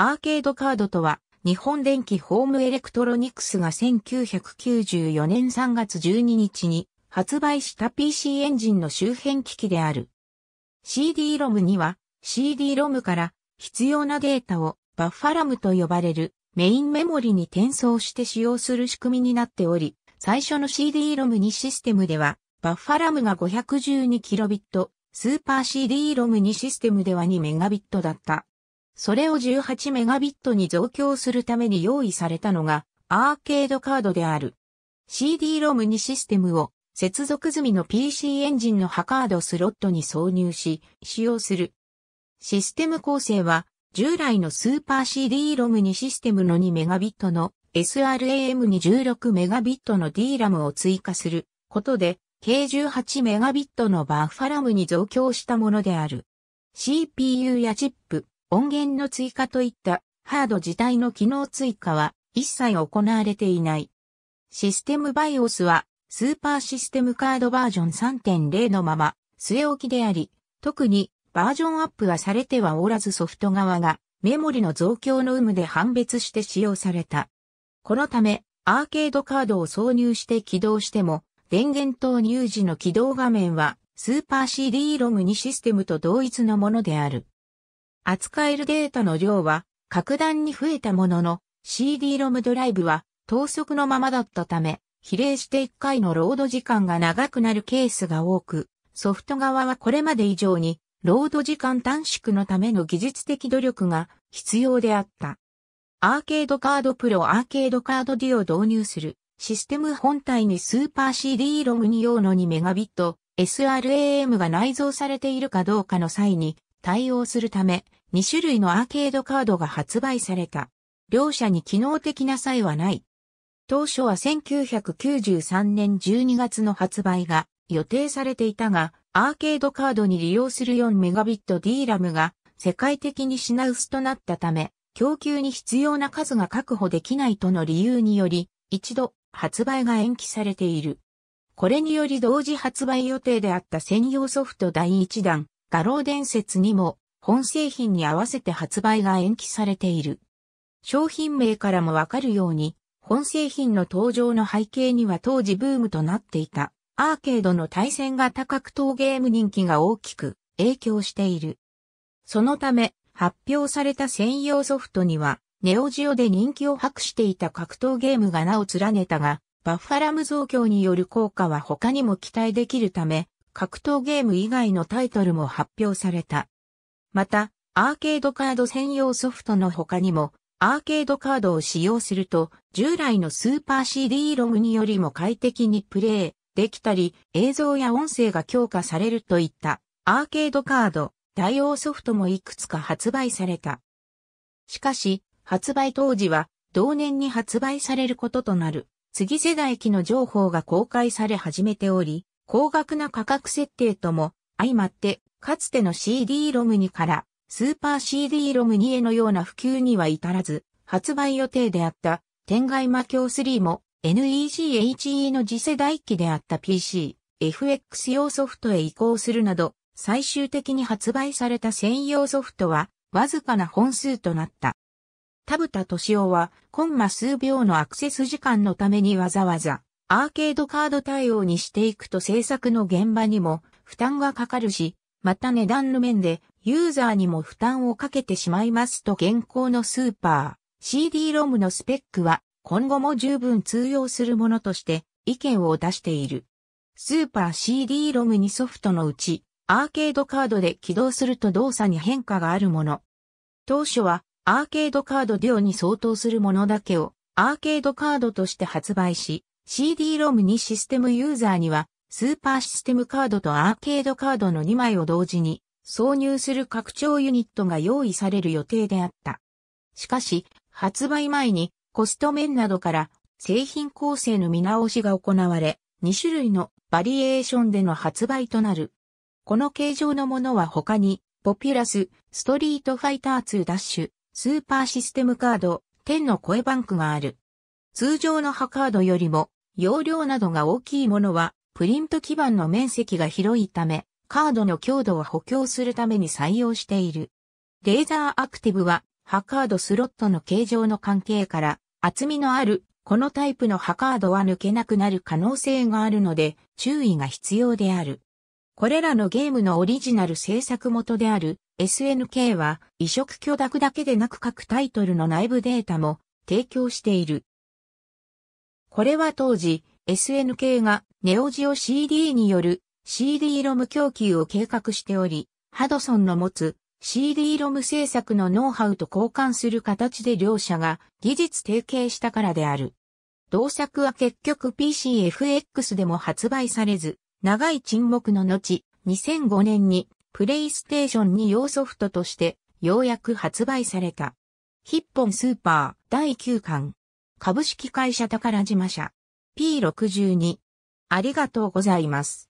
アーケードカードとは、日本電機ホームエレクトロニクスが1994年3月12日に発売した PC エンジンの周辺機器である。CD-ROM には CD-ROM から必要なデータをバッファラムと呼ばれるメインメモリに転送して使用する仕組みになっており、最初の CD-ROM 2システムではバッファラムが 512kb、スーパー CD-ROM 2システムでは 2MB だった。それを 18MB に増強するために用意されたのがアーケードカードである。CD-ROM にシステムを接続済みの PC エンジンのハカードスロットに挿入し、使用する。システム構成は、従来のスーパー CD-ROM にシステムの 2MB の SRAM に 16MB の DRAM を追加することで、計 18MB のバッファラムに増強したものである。CPU やチップ、音源の追加といったハード自体の機能追加は一切行われていない。システム BIOS はスーパーシステムカードバージョン3.0のまま据え置きであり、特にバージョンアップはされてはおらずソフト側がメモリの増強の有無で判別して使用された。このためアーケードカードを挿入して起動しても電源投入時の起動画面はスーパー CD ロムにシステムと同一のものである。扱えるデータの量は格段に増えたものの CD-ROM ドライブは等速のままだったため、比例して1回のロード時間が長くなるケースが多く、ソフト側はこれまで以上にロード時間短縮のための技術的努力が必要であった。アーケードカードプロアーケードカードディを導入するシステム本体にスーパー CD r o m 2用の 2Mbps RAM が内蔵されているかどうかの際に対応するため2種類のアーケードカードが発売された。両者に機能的な差異はない。当初は1993年12月の発売が予定されていたが、アーケードカードに利用する 4MB D ラムが世界的に品薄となったため、供給に必要な数が確保できないとの理由により、一度発売が延期されている。これにより同時発売予定であった専用ソフト第1弾、画廊伝説にも本製品に合わせて発売が延期されている。商品名からもわかるように、本製品の登場の背景には当時ブームとなっていたアーケードの対戦型格闘ゲーム人気が大きく影響している。そのため発表された専用ソフトにはネオジオで人気を博していた格闘ゲームが名を連ねたが、バッファラム増強による効果は他にも期待できるため、格闘ゲーム以外のタイトルも発表された。また、アーケードカード専用ソフトの他にも、アーケードカードを使用すると、従来のスーパー CD ロムによりも快適にプレイできたり、映像や音声が強化されるといったアーケードカード対応ソフトもいくつか発売された。しかし、発売当時は同年に発売されることとなる次世代機の情報が公開され始めており、高額な価格設定とも相まってかつての CD ロムにからスーパー CD ロム2へのような普及には至らず、発売予定であった天外魔境3も NEGHE の次世代機であった PC、FX 用ソフトへ移行するなど、最終的に発売された専用ソフトは、わずかな本数となった。田畑敏夫は、コンマ数秒のアクセス時間のためにわざわざ、アーケードカード対応にしていくと制作の現場にも負担がかかるし、また値段の面でユーザーにも負担をかけてしまいますと現行のスーパー、CD-ROM のスペックは今後も十分通用するものとして意見を出している。スーパー CD-ROM にソフトのうちアーケードカードで起動すると動作に変化があるもの。当初はアーケードカードデュオに相当するものだけをアーケードカードとして発売し、CD-ROM にシステムユーザーにはスーパーシステムカードとアーケードカードの2枚を同時に挿入する拡張ユニットが用意される予定であった。しかし、発売前にコスト面などから製品構成の見直しが行われ、2種類のバリエーションでの発売となる。この形状のものは他に、ポピュラス、ストリートファイター2ダッシュ、スーパーシステムカード、10の声バンクがある。通常のハカードよりも、容量などが大きいものは、プリント基板の面積が広いため、カードの強度を補強するために採用している。レーザーアクティブは、ハカードスロットの形状の関係から、厚みのある、このタイプのハカードは抜けなくなる可能性があるので、注意が必要である。これらのゲームのオリジナル制作元である SNK は移植許諾だけでなく各タイトルの内部データも提供している。これは当時 SNK がネオジオ CD による CD ロム供給を計画しており、ハドソンの持つ CD ロム制作のノウハウと交換する形で両社が技術提携したからである。同作は結局 PCFX でも発売されず、長い沈黙の後、2005年にプレイステーションに用ソフトとしてようやく発売された。ヒッポンスーパー第9巻。株式会社宝島社。P62 ありがとうございます。